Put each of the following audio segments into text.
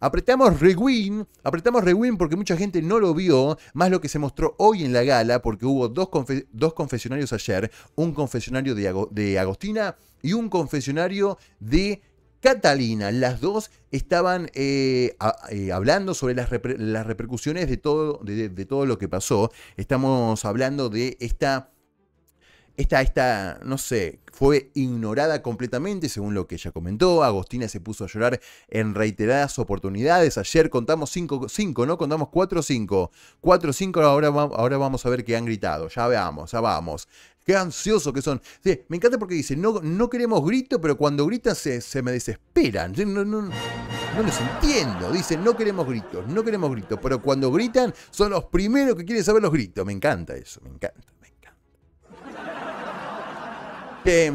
Apretamos rewind, apretamos rewind porque mucha gente no lo vio, más lo que se mostró hoy en la gala, porque hubo dos, dos confesionarios ayer, un confesionario de, de Agostina y un confesionario de Catalina. Las dos estaban eh, eh, hablando sobre las, repercusiones de todo, de, de todo lo que pasó. Estamos hablando de esta esta, esta, no sé, fue ignorada completamente, según lo que ella comentó. Agostina se puso a llorar en reiteradas oportunidades. Ayer contamos cinco ¿no? Contamos 4, cinco cuatro 5, ahora, ahora vamos a ver qué han gritado. Ya veamos, ya vamos. Qué ansioso que son. me encanta porque dice, no, no queremos grito, pero cuando gritan se, me desesperan. No, no, no los entiendo. dice, no queremos gritos, no queremos gritos, pero cuando gritan son los primeros que quieren saber los gritos. Me encanta eso, me encanta, me encanta. Este,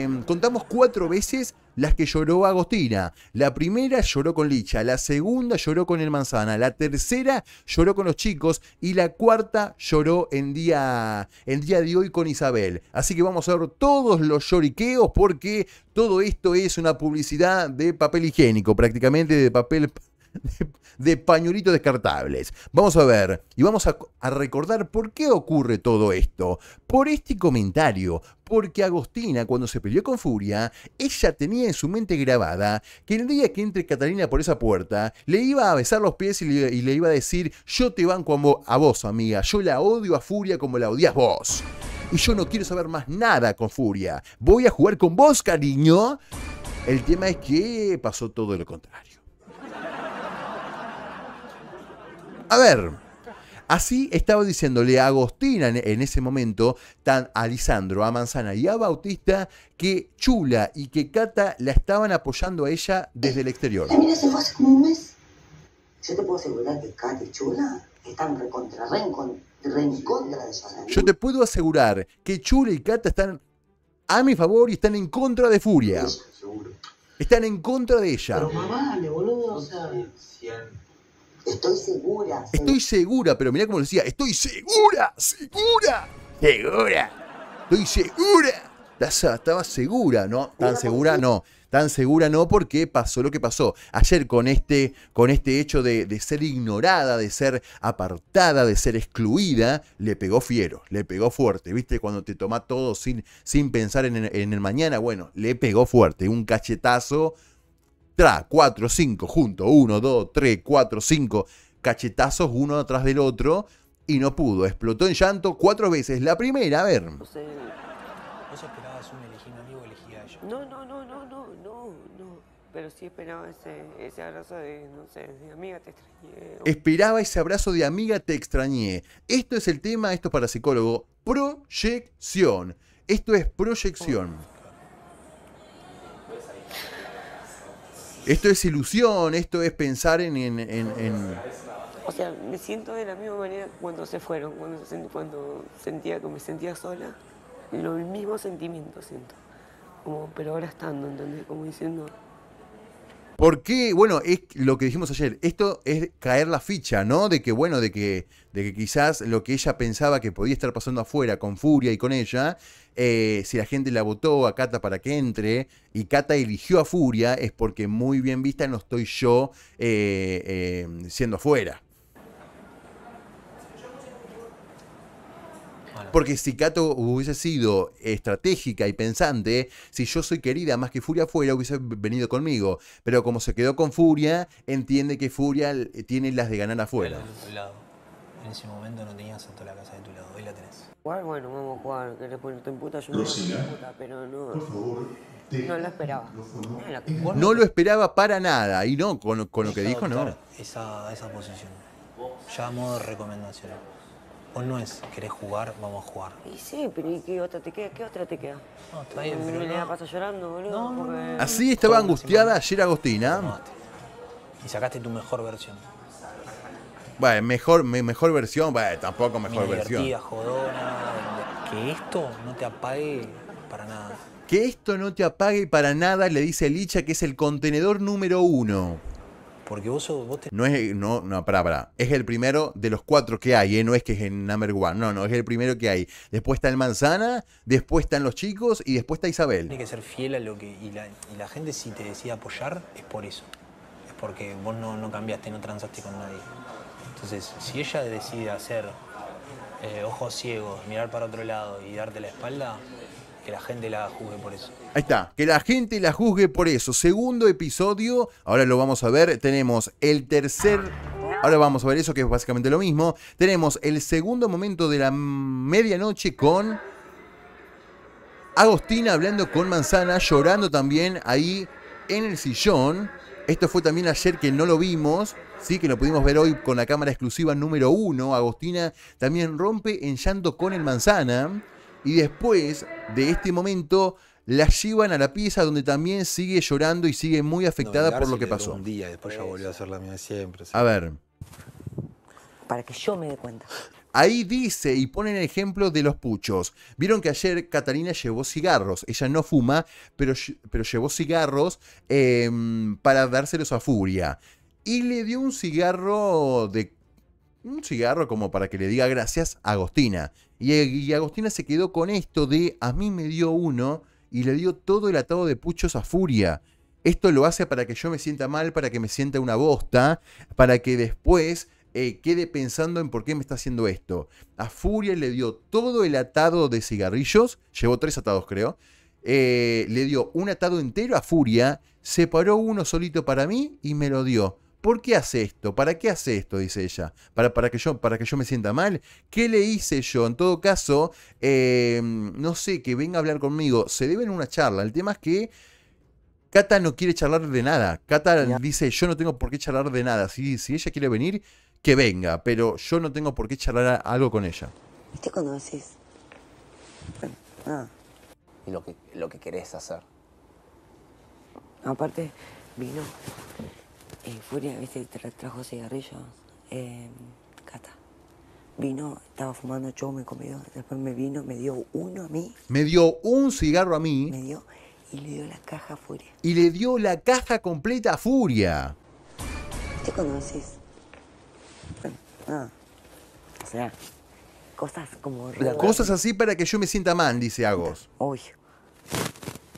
em, contamos cuatro veces las que lloró Agostina. La primera lloró con Licha, la segunda lloró con el Manzana, la tercera lloró con los chicos y la cuarta lloró en día, en día de hoy con Isabel. Así que vamos a ver todos los lloriqueos porque todo esto es una publicidad de papel higiénico, prácticamente de papel de, de pañuelitos descartables. Vamos a ver y vamos a, recordar por qué ocurre todo esto. Por este comentario, porque Agostina, cuando se peleó con Furia, ella tenía en su mente grabada que el día que entre Catalina por esa puerta, le iba a besar los pies y le, iba a decir, yo te banco como a vos, amiga, yo la odio a Furia como la odias vos. Y yo no quiero saber más nada con Furia. Voy a jugar con vos, cariño. El tema es que pasó todo lo contrario. A ver, así estaba diciéndole a Agostina en, ese momento, tan a Lisandro, a Manzana y a Bautista, que Chula y que Cata la estaban apoyando a ella desde el exterior. Mira, hace como un mes. Yo te puedo asegurar que Cata y Chula están en contra de Yo te puedo asegurar que Chula y Cata están a mi favor y están en contra de Furia. Están en contra de ella. Pero mamá, le boludo, Estoy segura. Estoy segura, pero mirá cómo decía. Estoy segura, segura, segura. Estoy segura. Estaba, segura, ¿no? Tan segura no. Tan segura no porque pasó lo que pasó. Ayer con este, con este hecho de, ser ignorada, de ser apartada, de ser excluida, le pegó fiero, le pegó fuerte. ¿Viste? Cuando te toma todo sin, sin pensar en, en el mañana, bueno, le pegó fuerte. Un cachetazo tra, 4, 5, junto, 1, 2, 3, 4, 5, cachetazos uno atrás del otro y no pudo. Explotó en llanto cuatro veces. La primera, a ver. No sé. ¿Vos esperabas un elegido amigo elegía yo? No, no, no, no, no, no, no. Pero sí esperaba ese, abrazo de, no sé, de amiga te extrañé. Esperaba ese abrazo de amiga te extrañé. Esto es el tema, esto es para psicólogo, proyección. Esto es proyección. Oh, Esto es ilusión, esto es pensar en, en, en, O sea, me siento de la misma manera cuando se fueron, cuando, cuando sentía que me sentía sola. Lo mismo sentimiento siento. Como, pero ahora estando, ¿entendés? Como diciendo, porque, bueno, es lo que dijimos ayer, esto es caer la ficha, ¿no? De que, bueno, de que, de que quizás lo que ella pensaba que podía estar pasando afuera con Furia y con ella, eh, si la gente la votó a Cata para que entre y Cata eligió a Furia, es porque muy bien vista no estoy yo eh, eh, siendo afuera. Porque si Cato hubiese sido estratégica y pensante, si yo soy querida más que Furia fuera, hubiese venido conmigo. Pero como se quedó con Furia, entiende que Furia eh, tiene las de ganar afuera. En ese momento no tenías a toda la casa de tu lado, hoy la tenés. bueno, puta, no ¿eh? no. No lo esperaba. Eh, no, lo esperaba para nada. Y no, con, lo que dijo, no. Esa, esa posición. Ya modo recomendación. O no es, querés jugar, vamos a jugar. Y sí, pero ¿y qué otra te queda? ¿Qué otra te queda? No, está bien, pero llorando, boludo. Así estaba angustiada ayer Agostina. Y sacaste tu mejor versión. Bueno, mejor, mejor versión, bueno, tampoco mejor versión. que esto no te apague para nada. Que esto no te apague para nada, le dice Licha, que es el contenedor número uno. Porque vos, te... No es, no, no, pará, pará. Es el primero de los cuatro que hay, eh, No es que es el number one, no, no, es el primero que hay. Después está el Manzana, después están los chicos y después está Isabel. Tiene que ser fiel a lo que... Y la, gente si te decide apoyar es por eso. Es porque vos no, cambiaste, no transaste con nadie. Entonces, si ella decide hacer eh, ojos ciegos, mirar para otro lado y darte la espalda, que la gente la juzgue por eso. Ahí está, que la gente la juzgue por eso. Segundo episodio, ahora lo vamos a ver, tenemos el tercer... Ahora vamos a ver eso, que es básicamente lo mismo. Tenemos el segundo momento de la medianoche con Agostina hablando con Manzana, llorando también ahí en el sillón. Esto fue también ayer que no lo vimos, sí, que lo pudimos ver hoy con la cámara exclusiva número uno. Agostina también rompe en llanto con el Manzana y después de este momento la llevan a la pieza donde también sigue llorando y sigue muy afectada por lo que pasó. Un día, después ya volvió a hacer la mía siempre. A ver. Para que yo me dé cuenta. Ahí dice y ponen el ejemplo de los puchos. Vieron que ayer Catalina llevó cigarros. Ella no fuma, pero, pero llevó cigarros em, para dárselos a Furia. Y le dio un cigarro de. Un cigarro como para que le diga gracias a Agostina. Eh, y, Agostina se quedó con esto de a mí me dio uno y le dio todo el atado de puchos a Furia. Esto lo hace para que yo me sienta mal, para que me sienta una bosta, para que después eh, quede pensando en por qué me está haciendo esto. A Furia le dio todo el atado de cigarrillos, llevó tres atados creo, eh, le dio un atado entero a Furia, separó uno solito para mí y me lo dio. ¿Por qué hace esto? ¿Para qué hace esto? Dice ella. ¿Para, para, que, yo, ¿Para que yo me sienta mal? ¿Qué le hice yo? En todo caso, em, no sé, que venga a hablar conmigo. Se debe en una charla. El tema es que Cata no quiere charlar de nada. Cata dice, yo no tengo por qué charlar de nada. Si, si ella quiere venir, que venga. Pero yo no tengo por qué charlar algo con ella. ¿Te conoces? Bueno, ah. Y lo lo que querés hacer. Aparte, vino eh, Furia, viste, trajo cigarrillos. Em, cata. Vino, estaba fumando yo, me comió. Después me vino, me dio uno a mí. Me dio un cigarro a mí. Me dio y le dio la caja a Furia. Y le dio la caja completa a Furia. ¿Te conoces? Ah, o sea, cosas como... Las cosas así para que yo me sienta mal, dice Agos. oye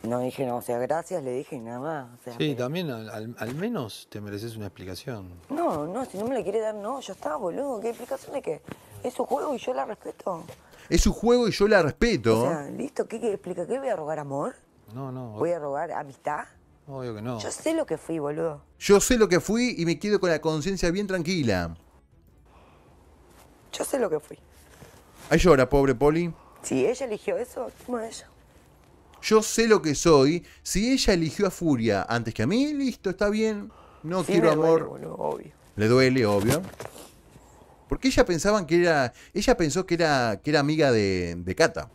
no dije, no, o sea, gracias, le dije nada más. sí, también al, menos te mereces una explicación. No, no, si no me la quiere dar, no, ya está, boludo. ¿Qué explicación de qué? Es su juego y yo la respeto. Es su juego y yo la respeto. O sea, listo, ¿qué, explica? ¿Qué voy a rogar amor? No, no. ¿Voy a rogar amistad? Obvio que no. Yo sé lo que fui, boludo. Yo sé lo que fui y me quedo con la conciencia bien tranquila. Yo sé lo que fui. Ahí llora, pobre Poli. Sí, ella eligió eso, toma ella yo sé lo que soy. Si ella eligió a Furia antes que a mí, listo, está bien. No quiero amor. Le duele, obvio. Porque ella pensaban que era. Ella pensó que era, que era amiga de, de Kata.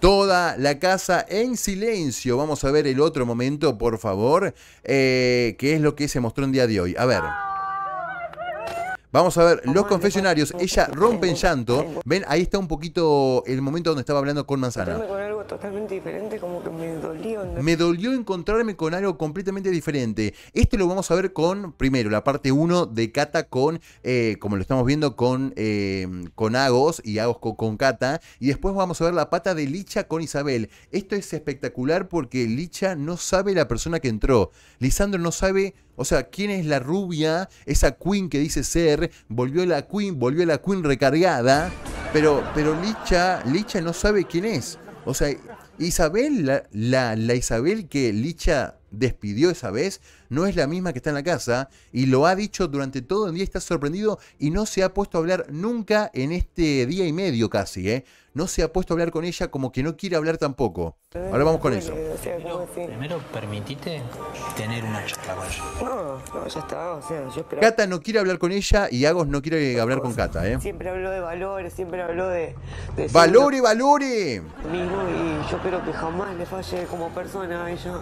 toda la casa en silencio. Vamos a ver el otro momento, por favor, eh, ¿Qué es lo que se mostró en día de hoy. A ver. Vamos a ver, los confesionarios, ella rompe en llanto. Ven, ahí está un poquito el momento donde estaba hablando con Manzana totalmente diferente, como que me dolió. Me dolió encontrarme con algo completamente diferente. Esto lo vamos a ver con, primero, la parte 1 de Kata con, eh, como lo estamos viendo, con, eh, con Agos y Agos con, Kata. Y después vamos a ver la pata de Licha con Isabel. Esto es espectacular porque Licha no sabe la persona que entró. Lisandro no sabe... O sea, ¿quién es la rubia? Esa queen que dice ser, volvió la queen, volvió la queen recargada, pero, pero Licha, Licha no sabe quién es. O sea, Isabel, la, la, la Isabel que Licha despidió esa vez no es la misma que está en la casa y lo ha dicho durante todo el día, está sorprendido y no se ha puesto a hablar nunca en este día y medio casi, ¿eh? No se ha puesto a hablar con ella como que no quiere hablar tampoco. Ahora vamos con eso. Primero, permitite tener una No, ya está, Cata no quiere hablar con ella y Agos no quiere hablar con Cata, ¿eh? Siempre habló de valores, siempre habló de... de ¡Valore, valore! y yo espero que jamás le falle como persona a ella.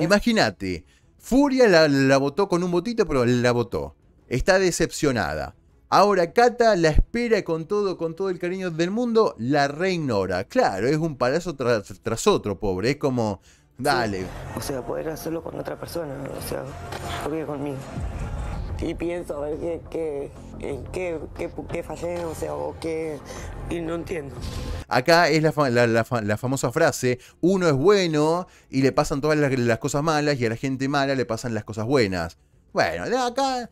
Imagínate, Furia la, votó con un botito, pero la votó. Está decepcionada. Ahora Kata la espera con todo, con todo el cariño del mundo, la reignora. Claro, es un palazo tras otro, pobre. Es como, dale. O sea, poder hacerlo con otra persona, o sea, porque conmigo y pienso a ver qué, qué, fallé, o sea, o qué, y no entiendo. Acá es la, la, la, famosa frase, uno es bueno y le pasan todas las, cosas malas y a la gente mala le pasan las cosas buenas. Bueno, acá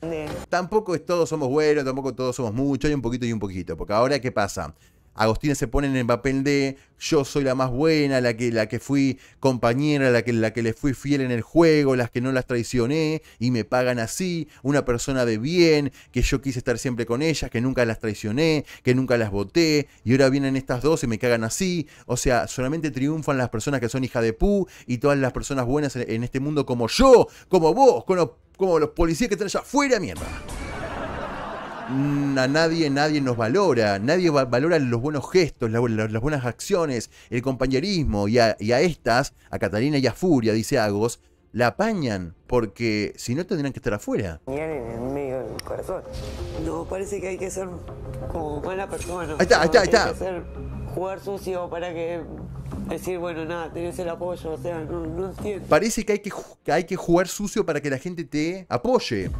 tampoco todos somos buenos, tampoco todos somos muchos, hay un poquito y un poquito, porque ahora ¿qué pasa? Agostina se pone en el papel de yo soy la más buena, la que, la que fui compañera, la que, la que le fui fiel en el juego, las que no las traicioné y me pagan así, una persona de bien, que yo quise estar siempre con ellas, que nunca las traicioné, que nunca las voté, y ahora vienen estas dos y me cagan así. O sea, solamente triunfan las personas que son hija de pu y todas las personas buenas en, este mundo como yo, como vos, como, como los policías que están allá afuera, mierda a nadie, nadie nos valora, nadie valora los buenos gestos, las buenas acciones, el compañerismo, y a, y a, estas, a Catalina y a Furia, dice Agos, la apañan, porque si no tendrían que estar afuera. En el medio del corazón. No, parece que hay que ser como mala persona. Ahí está, ahí está, ahí está. Hay que ser, jugar sucio para que decir, bueno, nada, tenés el apoyo, o sea, no, no entiendo. Parece que hay que hay que jugar sucio para que la gente te apoye.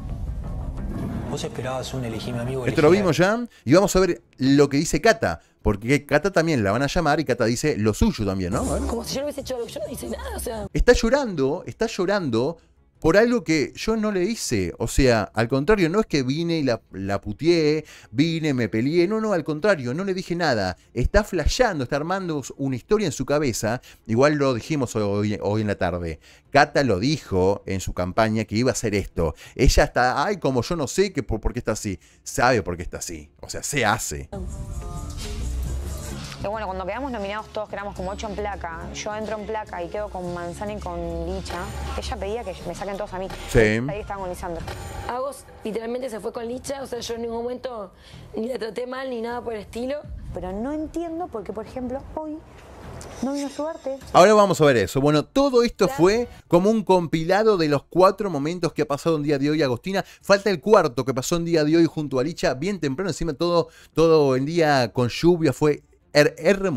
Vos esperabas un elegime amigo. Esto lo vimos ya. Y vamos a ver lo que dice Cata. Porque Cata también la van a llamar y Cata dice lo suyo también, ¿no? Como si yo hubiese hecho yo no hice nada, o sea. Está llorando, está llorando por algo que yo no le hice. O sea, al contrario, no es que vine y la, la puteé, vine, me peleé. No, no, al contrario, no le dije nada. Está flasheando, está armando una historia en su cabeza. Igual lo dijimos hoy, en la tarde. Cata lo dijo en su campaña que iba a hacer esto. Ella está, ay, como yo no sé que por, por qué está así. Sabe por qué está así. O sea, se hace. Que bueno, cuando quedamos nominados todos quedamos como ocho en placa. Yo entro en placa y quedo con Manzana y con Licha. Ella pedía que me saquen todos a mí. Sí. Ahí está con Agos literalmente se fue con Licha, o sea, yo en ningún momento ni la traté mal ni nada por el estilo. Pero no entiendo por qué, por ejemplo, hoy no vino suerte. Ahora vamos a ver eso. Bueno, todo esto fue como un compilado de los cuatro momentos que ha pasado en día de hoy Agostina. Falta el cuarto que pasó un día de hoy junto a Licha, bien temprano, encima todo, todo el día con lluvia, fue er, er,